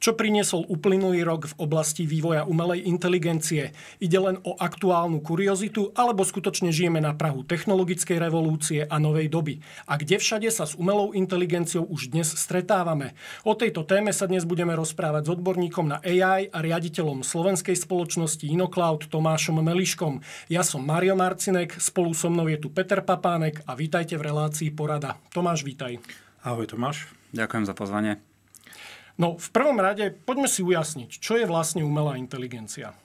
Čo priniesol uplynulý rok v oblasti vývoja umelej inteligencie? Ide len o aktuálnu kuriozitu, alebo skutočne žijeme na Prahu technologickej revolúcie a novej doby? A kde všade sa s umelou inteligenciou už dnes stretávame? O tejto téme sa dnes budeme rozprávať s odborníkom na AI a riaditeľom slovenskej spoločnosti InnoCloud Tomášom Meliškom. Ja som Mario Marcinek, spolu so mnou je tu Peter Papánek a vítajte v relácii Porada. Tomáš, vítaj. Ahoj Tomáš. Ďakujem za pozvanie. No, v prvom rade poďme si ujasniť, čo je vlastne umelá inteligencia.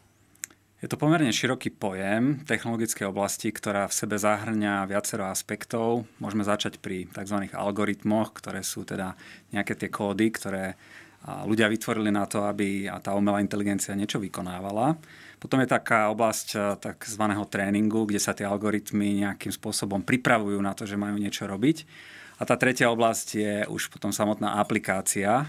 Je to pomerne široký pojem technologickej oblasti, ktorá v sebe zahrňa viacero aspektov. Môžeme začať pri tzv. algoritmoch, ktoré sú teda nejaké tie kódy, ktoré ľudia vytvorili na to, aby tá umelá inteligencia niečo vykonávala. Potom je taká oblasť tzv. tréningu, kde sa tie algoritmy nejakým spôsobom pripravujú na to, že majú niečo robiť. A tá tretia oblasť je už potom samotná aplikácia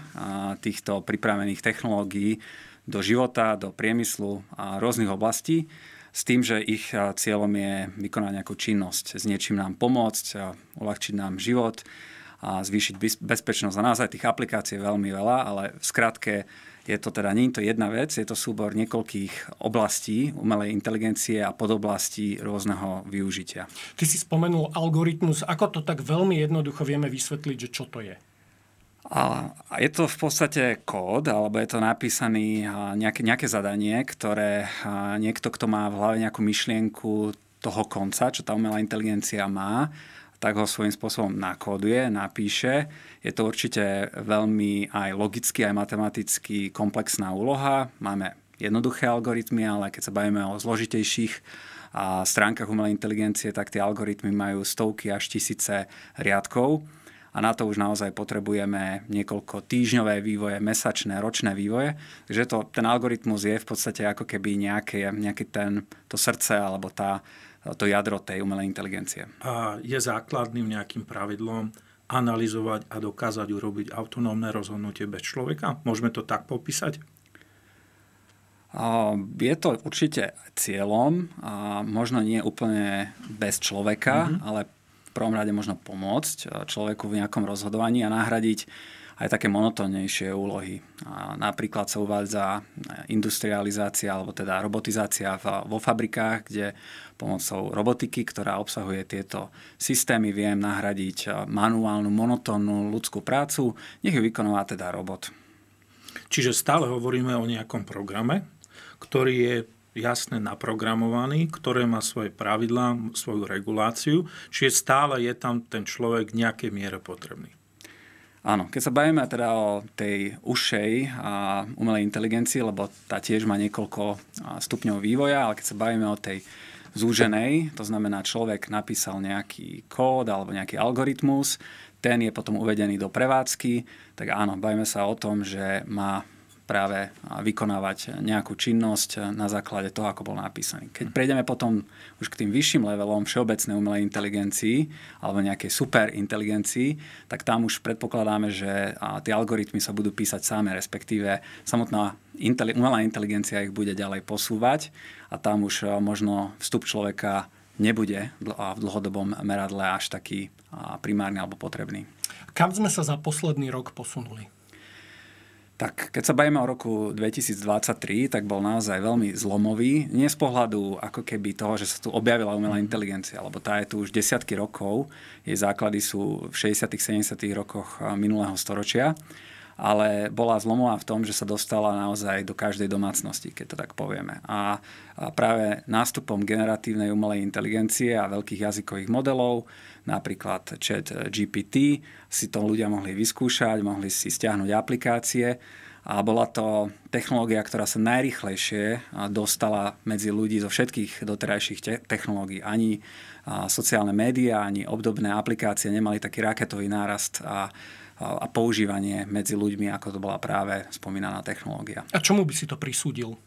týchto pripravených technológií do života, do priemyslu a rôznych oblastí s tým, že ich cieľom je vykonať nejakú činnosť, s niečím nám pomôcť, uľahčiť nám život a zvýšiť bezpečnosť. A naozaj tých aplikácií je veľmi veľa, ale v skratke je to teda, nie je to jedna vec, je to súbor niekoľkých oblastí umelej inteligencie a podoblastí rôzneho využitia. Ty si spomenul algoritmus. Ako to tak veľmi jednoducho vieme vysvetliť, že čo to je? A je to v podstate kód, alebo je to napísaný nejaké, nejaké zadanie, ktoré niekto, kto má v hlave nejakú myšlienku toho konca, čo tá umelá inteligencia má, tak ho svojím spôsobom nakóduje, napíše. Je to určite veľmi aj logicky, aj matematicky komplexná úloha. Máme jednoduché algoritmy, ale keď sa bavíme o zložitejších a stránkach umelej inteligencie, tak tie algoritmy majú stovky až tisíce riadkov a na to už naozaj potrebujeme niekoľko týždňové vývoje, mesačné, ročné vývoje. Takže to, ten algoritmus je v podstate ako keby nejaké, nejaký ten, to srdce alebo tá, No, to jadro tej umelej inteligencie. A je základným nejakým pravidlom analyzovať a dokázať urobiť autonómne rozhodnutie bez človeka? Môžeme to tak popísať? Je to určite cieľom, a možno nie úplne bez človeka, mm-hmm. ale v prvom rade možno pomôcť človeku v nejakom rozhodovaní a nahradiť aj také monotónnejšie úlohy. A napríklad sa uvádza industrializácia alebo teda robotizácia vo fabrikách, kde pomocou robotiky, ktorá obsahuje tieto systémy, viem nahradiť e, manuálnu, monotónnu ľudskú prácu, nech ju vykonová teda robot. Čiže stále hovoríme o nejakom programe, ktorý je jasne naprogramovaný, ktoré má svoje pravidlá, svoju reguláciu, čiže stále je tam ten človek v nejakej miere potrebný. Áno, keď sa bavíme teda o tej ušej a umelej inteligencii, lebo tá tiež má niekoľko stupňov vývoja, ale keď sa bavíme o tej zúženej, to znamená človek napísal nejaký kód alebo nejaký algoritmus, ten je potom uvedený do prevádzky, tak áno, bavíme sa o tom, že má práve vykonávať nejakú činnosť na základe toho, ako bol napísaný. Keď mhm. prejdeme potom už k tým vyšším levelom všeobecnej umelej inteligencii alebo nejakej superinteligencii, tak tam už predpokladáme, že tie algoritmy sa budú písať same, respektíve samotná umelá inteligencia ich bude ďalej posúvať a tam už možno vstup človeka nebude v dlhodobom meradle až taký primárny alebo potrebný. Kam sme sa za posledný rok posunuli? Tak keď sa bavíme o roku 2023, tak bol naozaj veľmi zlomový. Nie z pohľadu ako keby toho, že sa tu objavila umelá mhm. inteligencia, lebo tá je tu už desiatky rokov. Jej základy sú v 60 70 rokoch eh, minulého storočia ale bola zlomová v tom, že sa dostala naozaj do každej domácnosti, keď to tak povieme. A, práve nástupom generatívnej umelej inteligencie a veľkých jazykových modelov, napríklad chat GPT, si to ľudia mohli vyskúšať, mohli si stiahnuť aplikácie a bola to technológia, ktorá sa najrychlejšie dostala medzi ľudí zo všetkých doterajších te- technológií. Ani sociálne médiá, ani obdobné aplikácie nemali taký raketový nárast a a používanie medzi ľuďmi, ako to bola práve spomínaná technológia. A čomu by si to prisúdil?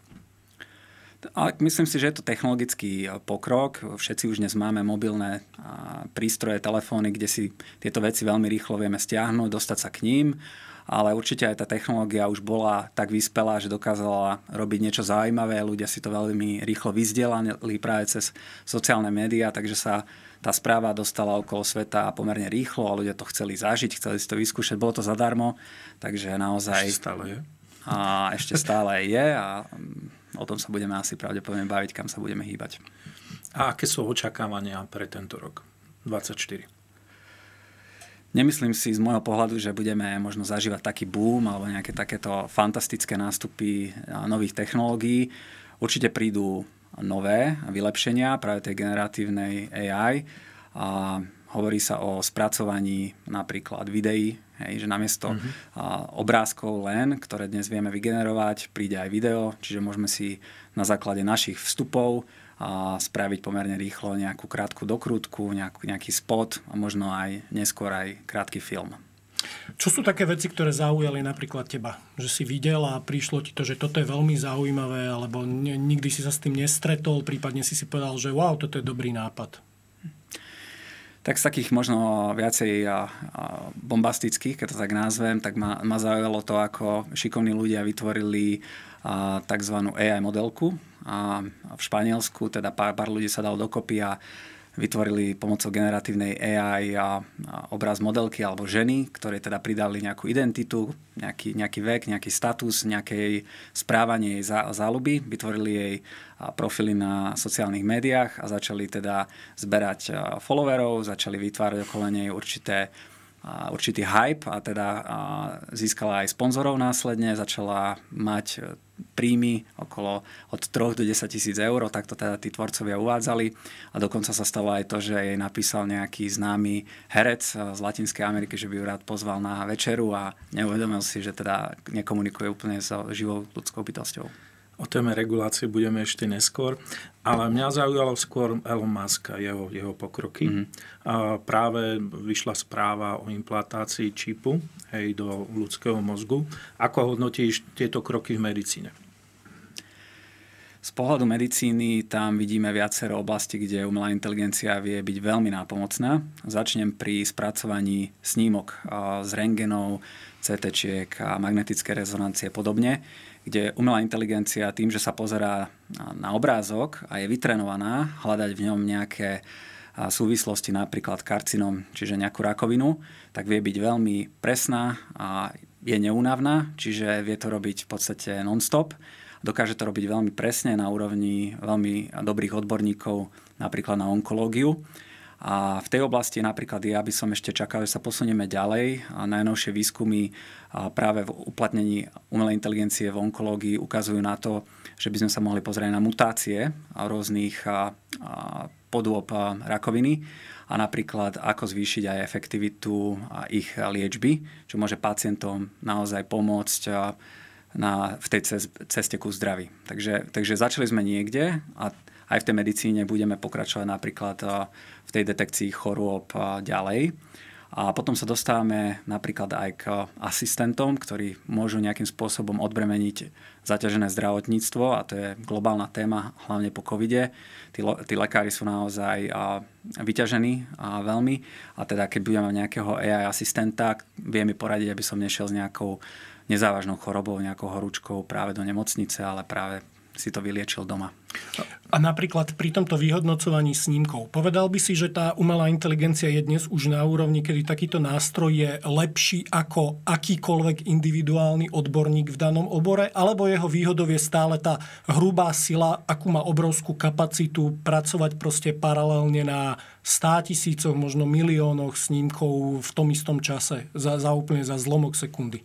Ale myslím si, že je to technologický e, pokrok. Všetci už dnes máme mobilné prístroje, telefóny, kde si tieto veci veľmi rýchlo vieme stiahnuť, dostať sa k ním ale určite aj tá technológia už bola tak vyspelá, že dokázala robiť niečo zaujímavé, ľudia si to veľmi rýchlo vyzdielali práve cez sociálne médiá, takže sa tá správa dostala okolo sveta pomerne rýchlo a ľudia to chceli zažiť, chceli si to vyskúšať, bolo to zadarmo, takže naozaj... Ešte stále je. A ešte stále je a mm, o tom sa budeme asi pravdepodobne baviť, kam sa budeme hýbať. A aké sú očakávania pre tento rok 24? Nemyslím si z môjho pohľadu, že budeme možno zažívať taký boom alebo nejaké takéto fantastické nástupy nových technológií. Určite prídu nové vylepšenia práve tej generatívnej AI a hovorí sa o spracovaní napríklad videí, hej, že namiesto mm-hmm. obrázkov len, ktoré dnes vieme vygenerovať, príde aj video, čiže môžeme si na základe našich vstupov spraviť pomerne rýchlo nejakú krátku dokrutku, nejakú, nejaký spot a možno aj neskôr aj krátky film. Čo sú také veci, ktoré zaujali napríklad teba? Že si videl a prišlo ti to, že toto je veľmi zaujímavé, alebo nikdy si sa s tým nestretol, prípadne si si povedal, že wow, toto je dobrý nápad. Tak z takých možno viacej bombastických, keď to tak nazvem, tak ma, ma zaujalo to, ako šikovní ľudia vytvorili tzv. AI modelku, a v Španielsku, teda pár, pár ľudí sa dal dokopy a vytvorili pomocou generatívnej AI a, a obraz modelky alebo ženy, ktoré teda pridali nejakú identitu, nejaký, nejaký vek, nejaký status, nejaké správanie jej záľuby. Vytvorili jej profily na sociálnych médiách a začali teda zberať followerov, začali vytvárať okolo nej určité určitý hype a teda získala aj sponzorov následne, začala mať e, príjmy okolo od 3 do 10 tisíc eur, tak to teda tí tvorcovia uvádzali a dokonca sa stalo aj to, že jej napísal nejaký známy herec e, z Latinskej Ameriky, že by ju rád pozval na večeru a neuvedomil si, že teda nekomunikuje úplne s so živou ľudskou bytosťou. O téme regulácie budeme ešte neskôr. Ale mňa zaujalo skôr Elon Musk a jeho, jeho pokroky. Mm-hmm. A práve vyšla správa o implantácii čipu hej, do ľudského mozgu. Ako hodnotíš tieto kroky v medicíne? Z pohľadu medicíny tam vidíme viacero oblasti, kde umelá inteligencia vie byť veľmi nápomocná. Začnem pri spracovaní snímok z rengenov, CT a magnetické rezonancie a podobne kde umelá inteligencia tým, že sa pozerá na obrázok a je vytrenovaná hľadať v ňom nejaké súvislosti, napríklad karcinom, čiže nejakú rakovinu, tak vie byť veľmi presná a je neúnavná, čiže vie to robiť v podstate non-stop. Dokáže to robiť veľmi presne na úrovni veľmi dobrých odborníkov napríklad na onkológiu. A v tej oblasti napríklad ja by som ešte čakal, že sa posunieme ďalej. A najnovšie výskumy práve v uplatnení umelej inteligencie v onkológii ukazujú na to, že by sme sa mohli pozrieť na mutácie rôznych podôb rakoviny a napríklad ako zvýšiť aj efektivitu ich liečby, čo môže pacientom naozaj pomôcť na, v tej ceste ku zdraví. Takže, takže začali sme niekde a aj v tej medicíne budeme pokračovať napríklad e, v tej detekcii chorôb e, ďalej. A potom sa dostávame napríklad aj k asistentom, ktorí môžu nejakým spôsobom odbremeniť zaťažené zdravotníctvo a to je globálna téma, hlavne po covide. Tí, tí lekári sú naozaj a, e, vyťažení a veľmi a teda keď mať nejakého AI asistenta, vie mi poradiť, aby som nešiel s nejakou nezávažnou chorobou, nejakou horúčkou práve do nemocnice, ale práve si to vyliečil doma. A napríklad pri tomto vyhodnocovaní snímkov, povedal by si, že tá umelá inteligencia je dnes už na úrovni, kedy takýto nástroj je lepší ako akýkoľvek individuálny odborník v danom obore, alebo jeho výhodou je stále tá hrubá sila, akú má obrovskú kapacitu pracovať proste paralelne na stá tisícoch, možno miliónoch snímkov v tom istom čase, za, za úplne za zlomok sekundy.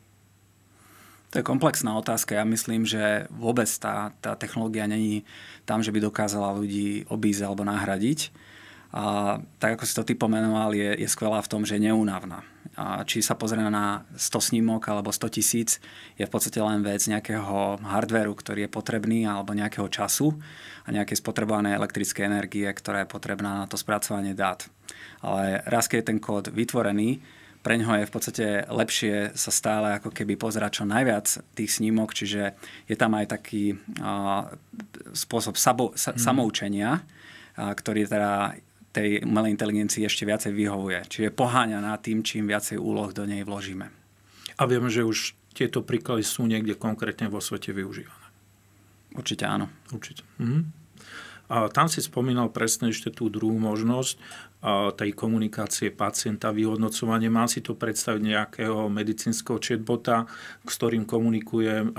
To je komplexná otázka. Ja myslím, že vôbec tá, tá technológia není tam, že by dokázala ľudí obísť alebo nahradiť. A tak ako si to ty pomenoval, je, je skvelá v tom, že je neúnavná. A či sa pozrie na 100 snímok alebo 100 tisíc, je v podstate len vec nejakého hardveru, ktorý je potrebný, alebo nejakého času a nejaké spotrebované elektrické energie, ktorá je potrebná na to spracovanie dát. Ale raz, keď je ten kód vytvorený, pre ňoho je v podstate lepšie sa stále ako keby pozerať čo najviac tých snímok, čiže je tam aj taký uh, spôsob sabo, sa, hmm. samoučenia, uh, ktorý teda tej umelej inteligencii ešte viacej vyhovuje. Čiže poháňa nad tým, čím viacej úloh do nej vložíme. A vieme, že už tieto príklady sú niekde konkrétne vo svete využívané. Určite áno. Určite. Mhm. A tam si spomínal presne ešte tú druhú možnosť tej komunikácie pacienta, vyhodnocovanie. Mám si to predstaviť nejakého medicínskeho chatbota, s ktorým komunikujem,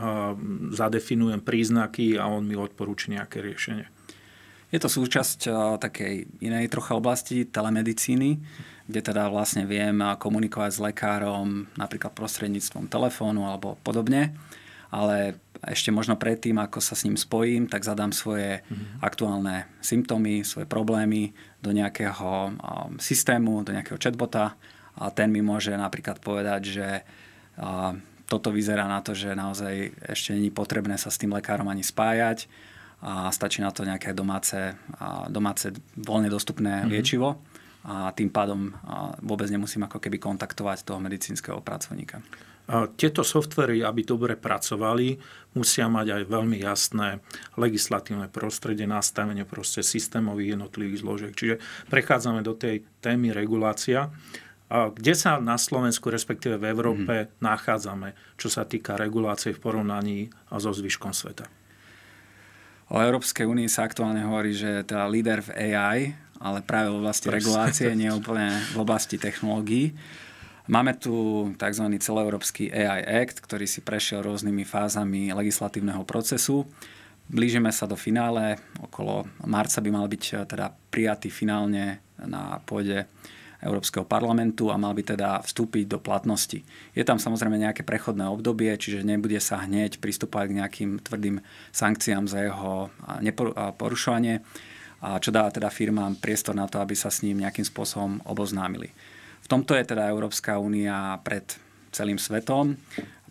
zadefinujem príznaky a on mi odporúči nejaké riešenie. Je to súčasť takej inej trocha oblasti telemedicíny, kde teda vlastne viem komunikovať s lekárom napríklad prostredníctvom telefónu alebo podobne, ale ešte možno predtým, ako sa s ním spojím, tak zadám svoje mm-hmm. aktuálne symptómy, svoje problémy do nejakého um, systému, do nejakého chatbota a ten mi môže napríklad povedať, že uh, toto vyzerá na to, že naozaj ešte není potrebné sa s tým lekárom ani spájať a stačí na to nejaké domáce, uh, domáce voľne dostupné mm-hmm. liečivo a tým pádom uh, vôbec nemusím ako keby kontaktovať toho medicínskeho pracovníka. Tieto softvery, aby dobre pracovali, musia mať aj veľmi jasné legislatívne prostredie, nastavenie proste systémových jednotlivých zložiek. Čiže prechádzame do tej témy regulácia kde sa na Slovensku, respektíve v Európe, mm. nachádzame, čo sa týka regulácie v porovnaní so zvyškom sveta? O Európskej únii sa aktuálne hovorí, že je teda líder v AI, ale práve v oblasti Prečo regulácie, nie úplne v oblasti technológií. Máme tu tzv. celoeurópsky AI Act, ktorý si prešiel rôznymi fázami legislatívneho procesu. Blížime sa do finále, okolo marca by mal byť e, teda prijatý finálne na pôde Európskeho parlamentu a mal by teda vstúpiť do platnosti. Je tam samozrejme nejaké prechodné obdobie, čiže nebude sa hneď pristúpať k nejakým tvrdým sankciám za jeho porušovanie, a čo dá teda firmám priestor na to, aby sa s ním nejakým spôsobom oboznámili. V tomto je teda Európska únia pred celým svetom.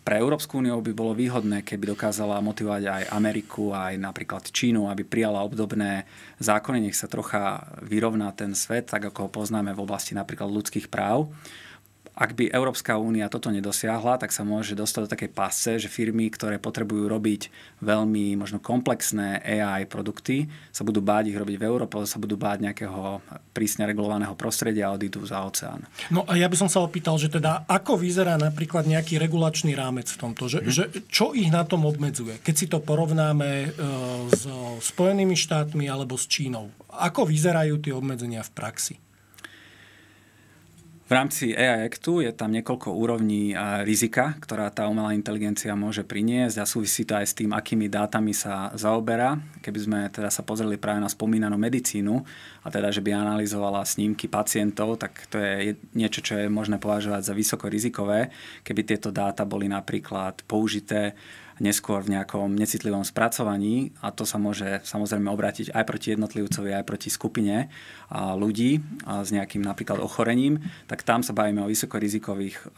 Pre Európsku úniu by bolo výhodné, keby dokázala motivovať aj Ameriku, aj napríklad Čínu, aby prijala obdobné zákony, nech sa trocha vyrovná ten svet, tak ako ho poznáme v oblasti napríklad ľudských práv. Ak by Európska únia toto nedosiahla, tak sa môže dostať do takej pasce, že firmy, ktoré potrebujú robiť veľmi možno komplexné AI produkty, sa budú báť ich robiť v Európe, sa budú báť nejakého prísne regulovaného prostredia a odídu za oceán. No a ja by som sa opýtal, že teda ako vyzerá napríklad nejaký regulačný rámec v tomto, že, mm. že čo ich na tom obmedzuje, keď si to porovnáme e, so Spojenými štátmi alebo s Čínou. Ako vyzerajú tie obmedzenia v praxi? V rámci AI Actu je tam niekoľko úrovní rizika, ktorá tá umelá inteligencia môže priniesť a súvisí to aj s tým, akými dátami sa zaoberá. Keby sme teda sa pozreli práve na spomínanú medicínu, a teda, že by analyzovala snímky pacientov, tak to je niečo, čo je možné považovať za vysoko rizikové, keby tieto dáta boli napríklad použité neskôr v nejakom necitlivom spracovaní a to sa môže samozrejme obrátiť aj proti jednotlivcovi, aj proti skupine ľudí s nejakým napríklad ochorením, tak tam sa bavíme o vysokorizikových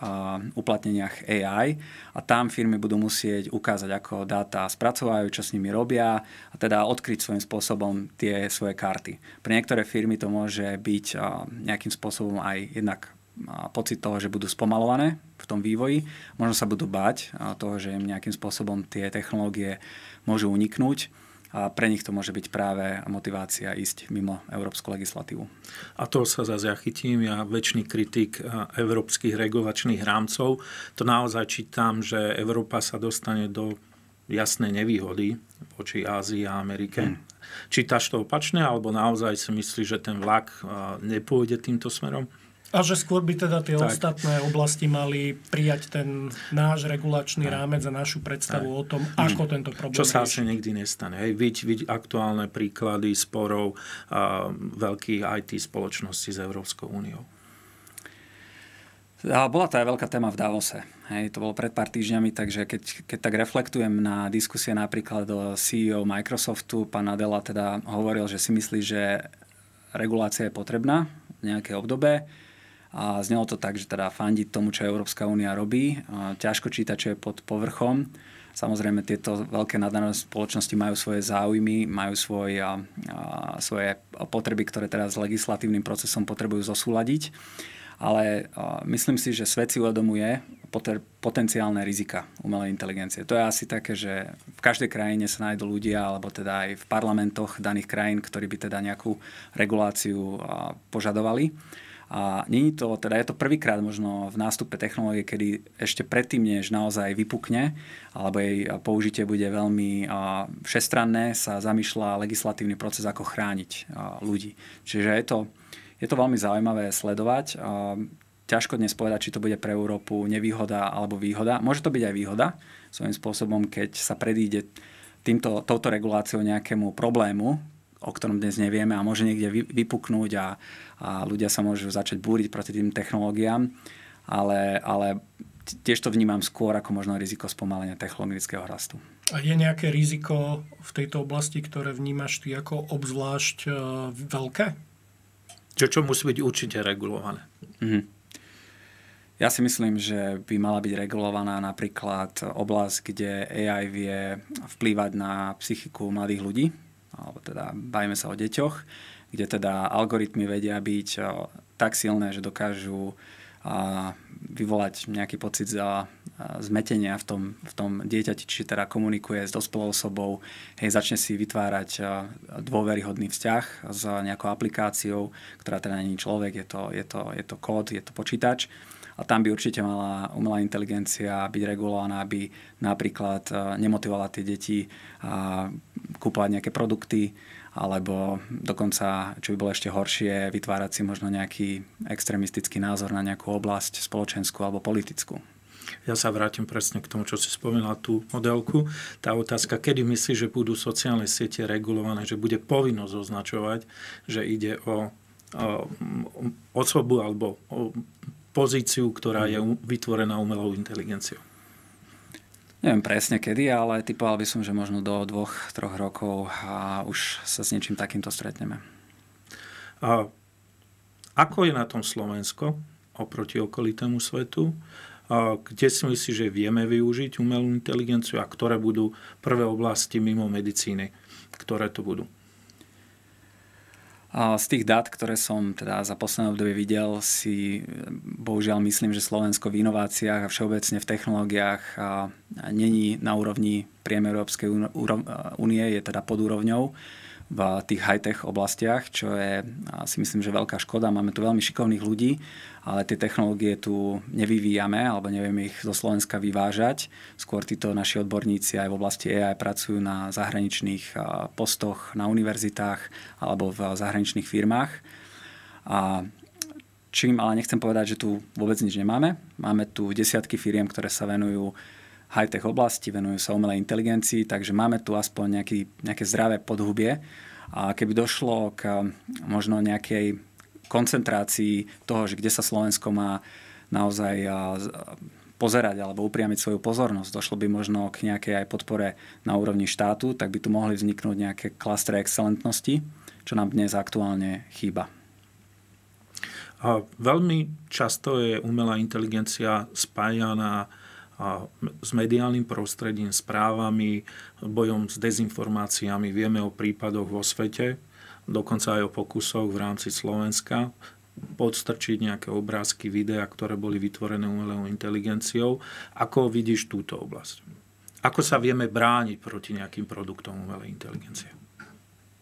uplatneniach AI a tam firmy budú musieť ukázať, ako dáta spracovajú, čo s nimi robia a teda odkryť svojím spôsobom tie svoje karty. Pre niektoré firmy to môže byť nejakým spôsobom aj jednak pocit toho, že budú spomalované v tom vývoji. Možno sa budú bať toho, že im nejakým spôsobom tie technológie môžu uniknúť a pre nich to môže byť práve motivácia ísť mimo európsku legislatívu. A to sa zase ja chytím, ja väčší kritik e, európskych regulačných rámcov. To naozaj čítam, že Európa sa dostane do jasnej nevýhody voči Ázii a Amerike. Hmm. Čítaš to opačne, alebo naozaj si myslíš, že ten vlak e, nepôjde týmto smerom? A že skôr by teda tie tak. ostatné oblasti mali prijať ten náš regulačný tak. rámec a našu predstavu tak. o tom, ako mm. tento problém Čo sa asi nikdy nestane. Hej, vidť, vidť aktuálne príklady sporov uh, veľkých IT spoločností s Európskou úniou. A bola to aj veľká téma v Davose. Hej, to bolo pred pár týždňami, takže keď, keď tak reflektujem na diskusie napríklad CEO Microsoftu, pán Adela teda hovoril, že si myslí, že regulácia je potrebná v nejaké obdobie a znelo to tak, že teda fandí tomu, čo Európska únia robí. A ťažko čítať, čo je pod povrchom. Samozrejme, tieto veľké nadnárodné spoločnosti majú svoje záujmy, majú svoj, a, a, svoje potreby, ktoré teraz s legislatívnym procesom potrebujú zosúľadiť. Ale a, myslím si, že svet si uvedomuje poter, potenciálne rizika umelej inteligencie. To je asi také, že v každej krajine sa nájdú ľudia, alebo teda aj v parlamentoch daných krajín, ktorí by teda nejakú reguláciu a, požadovali. A není to, teda je to prvýkrát možno v nástupe technológie, kedy ešte predtým, než naozaj vypukne, alebo jej použitie bude veľmi všestranné, sa zamýšľa legislatívny proces, ako chrániť ľudí. Čiže je to, je to veľmi zaujímavé sledovať. Ťažko dnes povedať, či to bude pre Európu nevýhoda alebo výhoda. Môže to byť aj výhoda svojím spôsobom, keď sa predíde týmto, touto reguláciou nejakému problému, o ktorom dnes nevieme a môže niekde vypuknúť a a ľudia sa môžu začať búriť proti tým technológiám, ale, ale tiež to vnímam skôr ako možno riziko spomalenia technologického rastu. A je nejaké riziko v tejto oblasti, ktoré vnímaš ty ako obzvlášť e, veľké? Čo, čo musí byť určite regulované? Mhm. Ja si myslím, že by mala byť regulovaná napríklad oblasť, kde AI vie vplývať na psychiku mladých ľudí, alebo teda bajme sa o deťoch kde teda algoritmy vedia byť eh, tak silné, že dokážu eh, vyvolať nejaký pocit za eh, zmetenia v tom, v tom dieťati, či teda komunikuje s dospelou osobou, hej, začne si vytvárať dôveryhodný vzťah s nejakou aplikáciou, ktorá teda není človek, je to, je to, je to kód, je to počítač. A tam by určite mala umelá inteligencia byť regulovaná, aby napríklad e, nemotivovala tie deti a e, kúpovať nejaké produkty, alebo dokonca, čo by bolo ešte horšie, vytvárať si možno nejaký extrémistický názor na nejakú oblasť spoločenskú alebo politickú. Ja sa vrátim presne k tomu, čo si spomínala tú modelku. Tá otázka, kedy myslíš, že budú sociálne siete regulované, že bude povinnosť označovať, že ide o osobu alebo o pozíciu, ktorá je mhm. vytvorená umelou inteligenciou. Neviem presne kedy, ale typoval by som, že možno do dvoch, troch rokov a už sa s niečím takýmto stretneme. A ako je na tom Slovensko oproti okolitému svetu? A kde si myslíš, že vieme využiť umelú inteligenciu a ktoré budú prvé oblasti mimo medicíny, ktoré to budú? Z tých dát, ktoré som teda za posledné obdobie videl, si eh, bohužiaľ myslím, že Slovensko v inováciách a všeobecne v technológiách není na úrovni priemer Európskej únie, je teda pod úrovňou v tých high-tech oblastiach, čo je si myslím, že veľká škoda. Máme tu veľmi šikovných ľudí, ale tie technológie tu nevyvíjame alebo nevieme ich zo Slovenska vyvážať. Skôr títo naši odborníci aj v oblasti AI pracujú na zahraničných postoch, na univerzitách alebo v zahraničných firmách. A čím ale nechcem povedať, že tu vôbec nič nemáme. Máme tu desiatky firiem, ktoré sa venujú high-tech oblasti, venujú sa umelej inteligencii, takže máme tu aspoň nejaký, nejaké zdravé podhubie. A keby došlo k eh, možno nejakej koncentrácii toho, že kde sa Slovensko má naozaj eh, pozerať alebo upriamiť svoju pozornosť. Došlo by možno k nejakej aj podpore na úrovni štátu, tak by tu mohli vzniknúť nejaké klastre excelentnosti, čo nám dnes aktuálne chýba. A veľmi často je umelá inteligencia spájaná a s mediálnym prostredím, správami, bojom s dezinformáciami. Vieme o prípadoch vo svete, dokonca aj o pokusoch v rámci Slovenska podstrčiť nejaké obrázky, videa, ktoré boli vytvorené umelou inteligenciou. Ako vidíš túto oblasť? Ako sa vieme brániť proti nejakým produktom umelej inteligencie?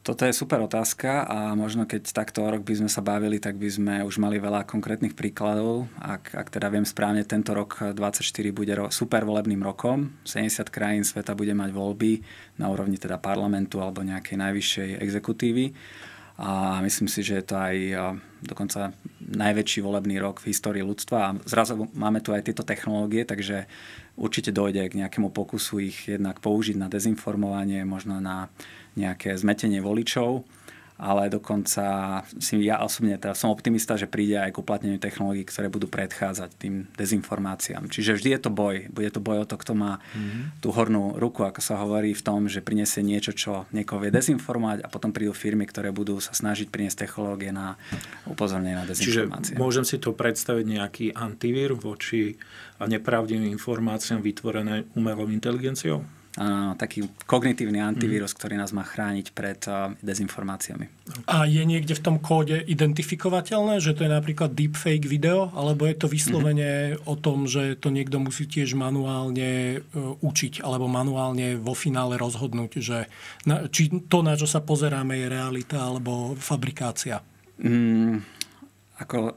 Toto je super otázka a možno keď takto o rok by sme sa bavili, tak by sme už mali veľa konkrétnych príkladov. Ak, ak teda viem správne, tento rok 24 bude ro- super volebným rokom. 70 krajín sveta bude mať voľby na úrovni teda parlamentu alebo nejakej najvyššej exekutívy. A myslím si, že je to aj dokonca najväčší volebný rok v histórii ľudstva. A zrazu máme tu aj tieto technológie, takže určite dojde k nejakému pokusu ich jednak použiť na dezinformovanie, možno na nejaké zmetenie voličov, ale dokonca si ja osobne teda som optimista, že príde aj k uplatneniu technológií, ktoré budú predchádzať tým dezinformáciám. Čiže vždy je to boj. Bude to boj o to, kto má mm-hmm. tú hornú ruku, ako sa hovorí v tom, že prinesie niečo, čo niekoho vie dezinformovať a potom prídu firmy, ktoré budú sa snažiť priniesť technológie na upozornenie na dezinformácie. Čiže môžem si to predstaviť nejaký antivír voči nepravdivým informáciám vytvorené umelou inteligenciou? taký kognitívny antivírus, mm. ktorý nás má chrániť pred dezinformáciami. A je niekde v tom kóde identifikovateľné, že to je napríklad deepfake video, alebo je to vyslovene mm-hmm. o tom, že to niekto musí tiež manuálne e, učiť, alebo manuálne vo finále rozhodnúť, že na, či to, na čo sa pozeráme, je realita alebo fabrikácia? Mm ako,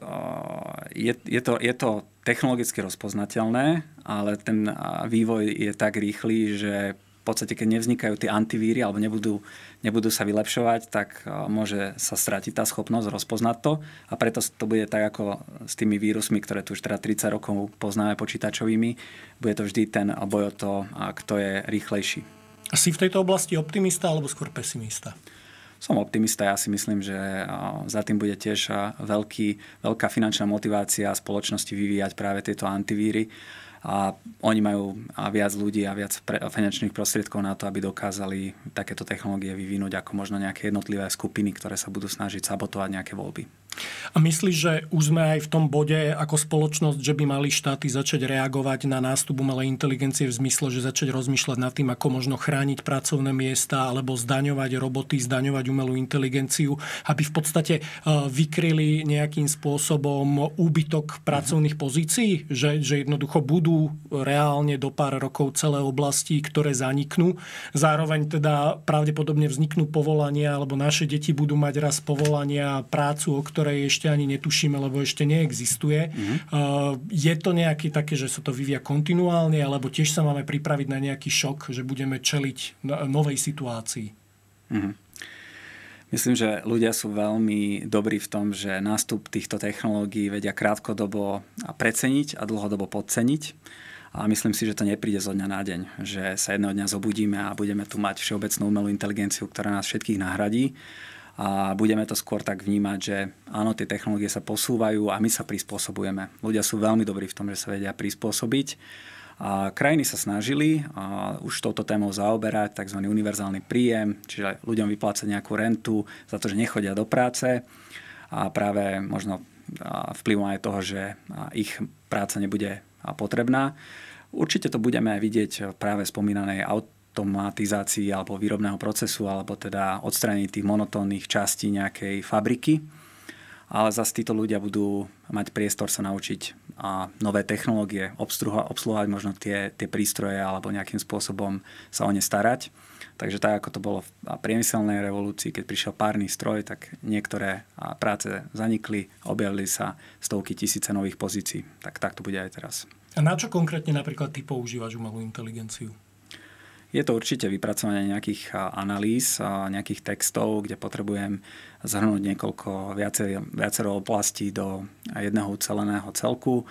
je, je, to, je to technologicky rozpoznateľné, ale ten vývoj je tak rýchly, že v podstate, keď nevznikajú tie antivíry alebo nebudú, nebudú sa vylepšovať, tak môže sa stratiť tá schopnosť rozpoznať to. A preto to bude tak ako s tými vírusmi, ktoré tu už teda 30 rokov poznáme počítačovými. Bude to vždy ten boj o to, kto je rýchlejší. Si v tejto oblasti optimista alebo skôr pesimista? som optimista. Ja si myslím, že za tým bude tiež veľký, veľká finančná motivácia spoločnosti vyvíjať práve tieto antivíry a oni majú a viac ľudí a viac pre, finančných prostriedkov na to, aby dokázali takéto technológie vyvinúť ako možno nejaké jednotlivé skupiny, ktoré sa budú snažiť sabotovať nejaké voľby. A myslíš, že už sme aj v tom bode ako spoločnosť, že by mali štáty začať reagovať na nástup umelej inteligencie v zmysle, že začať rozmýšľať nad tým, ako možno chrániť pracovné miesta alebo zdaňovať roboty, zdaňovať umelú inteligenciu, aby v podstate e, vykryli nejakým spôsobom úbytok mhm. pracovných pozícií, že, že jednoducho budú reálne do pár rokov celé oblasti, ktoré zaniknú. Zároveň teda pravdepodobne vzniknú povolania alebo naše deti budú mať raz povolania prácu, o ktoré ktorej ešte ani netušíme, lebo ešte neexistuje. Mm-hmm. Je to nejaké také, že sa to vyvia kontinuálne, alebo tiež sa máme pripraviť na nejaký šok, že budeme čeliť no, novej situácii? Mm-hmm. Myslím, že ľudia sú veľmi dobrí v tom, že nástup týchto technológií vedia krátkodobo preceniť a dlhodobo podceniť. A myslím si, že to nepríde zo dňa na deň, že sa jedného dňa zobudíme a budeme tu mať všeobecnú umelú inteligenciu, ktorá nás všetkých nahradí a budeme to skôr tak vnímať, že áno, tie technológie sa posúvajú a my sa prispôsobujeme. Ľudia sú veľmi dobrí v tom, že sa vedia prispôsobiť. A krajiny sa snažili a už touto témou zaoberať tzv. univerzálny príjem, čiže ľuďom vyplácať nejakú rentu za to, že nechodia do práce a práve možno vplyvom aj toho, že ich práca nebude potrebná. Určite to budeme aj vidieť práve v spomínanej automatizácii alebo výrobného procesu, alebo teda odstranení tých monotónnych častí nejakej fabriky. Ale zase títo ľudia budú mať priestor sa naučiť a nové technológie, obsluhovať možno tie, tie prístroje alebo nejakým spôsobom sa o ne starať. Takže tak, ako to bolo v priemyselnej revolúcii, keď prišiel párny stroj, tak niektoré práce zanikli, objavili sa stovky tisíce nových pozícií. Tak, tak to bude aj teraz. A na čo konkrétne napríklad ty používaš umelú inteligenciu? Je to určite vypracovanie nejakých analýz, nejakých textov, kde potrebujem zhrnúť niekoľko viacej, viacero oblastí do jedného uceleného celku.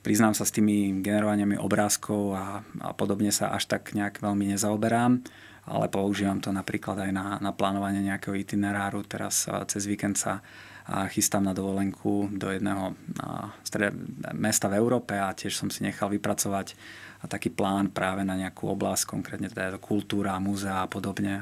Priznám sa s tými generovaniami obrázkov a, a podobne sa až tak nejak veľmi nezaoberám ale používam to napríklad aj na, na plánovanie nejakého itineráru. Teraz eh, cez víkend sa eh, chystám na dovolenku do jedného eh, mesta v Európe a tiež som si nechal vypracovať taký plán práve na nejakú oblasť, konkrétne teda kultúra, múzea a podobne.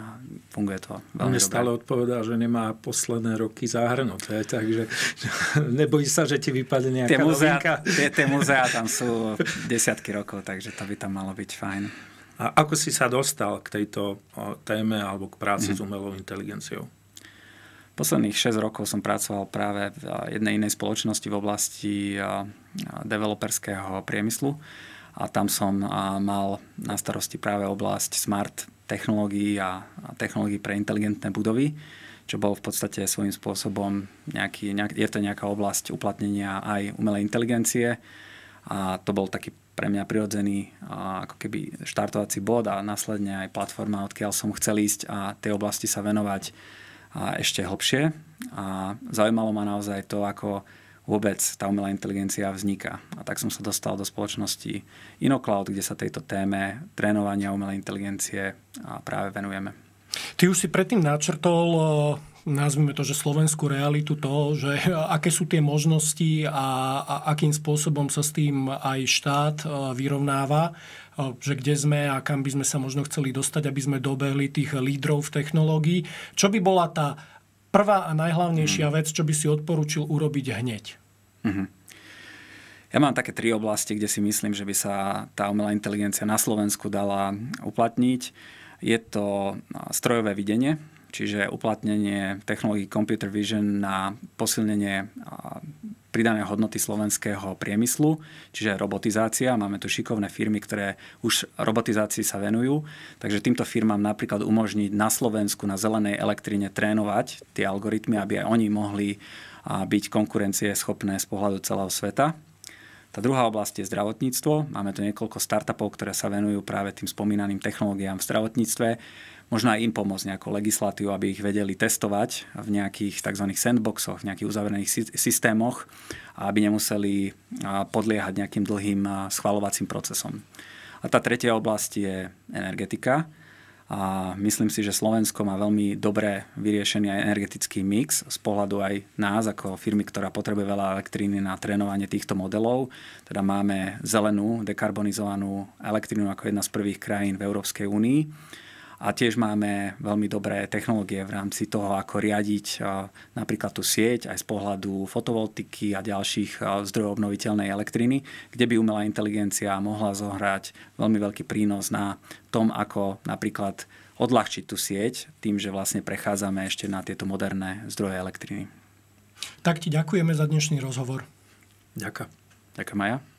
Funguje to veľmi dobre. stále odpovedá, že nemá posledné roky zahrnuté, takže nebojí sa, že ti vypadne nejaká tie múzea, Tie, tie múzea tam sú desiatky rokov, takže to by tam malo byť fajn. A ako si sa dostal k tejto téme alebo k práci mm. s mhm. umelou inteligenciou? Posledných 6 rokov som pracoval práve v jednej inej spoločnosti v oblasti developerského priemyslu a tam som mal na starosti práve oblasť smart technológií a technológií pre inteligentné budovy, čo bol v podstate svojím spôsobom nejaký, nejak, je to nejaká oblasť uplatnenia aj umelej inteligencie a to bol taký pre mňa prirodzený ako keby štartovací bod a následne aj platforma, odkiaľ som chcel ísť a tej oblasti sa venovať ešte hlbšie. A zaujímalo ma naozaj to, ako vôbec tá umelá inteligencia vzniká. A tak som sa dostal do spoločnosti InnoCloud, kde sa tejto téme trénovania umelej inteligencie práve venujeme. Ty už si predtým načrtol nazvime to, že slovenskú realitu toho, že aké sú tie možnosti a, a akým spôsobom sa s tým aj štát e, vyrovnáva, e, že kde sme a kam by sme sa možno chceli dostať, aby sme dobehli tých lídrov v technológii. Čo by bola tá prvá a najhlavnejšia mhm. vec, čo by si odporúčil urobiť hneď? Mm-hmm. Ja mám také tri oblasti, kde si myslím, že by sa tá umelá inteligencia na Slovensku dala uplatniť. Je to no, strojové videnie, čiže uplatnenie technológií Computer Vision na posilnenie pridanej hodnoty slovenského priemyslu, čiže robotizácia. Máme tu šikovné firmy, ktoré už robotizácii sa venujú, takže týmto firmám napríklad umožniť na Slovensku na zelenej elektrine trénovať tie algoritmy, aby aj oni mohli byť konkurencieschopné z pohľadu celého sveta. Tá druhá oblasť je zdravotníctvo. Máme tu niekoľko startupov, ktoré sa venujú práve tým spomínaným technológiám v zdravotníctve možno aj im pomôcť nejakú legislatívu, aby ich vedeli testovať v nejakých tzv. sandboxoch, v nejakých uzavrených systémoch a aby nemuseli podliehať nejakým dlhým schvalovacím procesom. A tá tretia oblasť je energetika. A myslím si, že Slovensko má veľmi dobre vyriešený aj energetický mix z pohľadu aj nás ako firmy, ktorá potrebuje veľa elektríny na trénovanie týchto modelov. Teda máme zelenú, dekarbonizovanú elektrínu ako jedna z prvých krajín v Európskej únii a tiež máme veľmi dobré technológie v rámci toho, ako riadiť napríklad tú sieť aj z pohľadu fotovoltiky a ďalších zdrojov obnoviteľnej elektriny, kde by umelá inteligencia mohla zohrať veľmi veľký prínos na tom, ako napríklad odľahčiť tú sieť tým, že vlastne prechádzame ešte na tieto moderné zdroje elektriny. Tak ti ďakujeme za dnešný rozhovor. Ďakujem. Ďakujem Maja.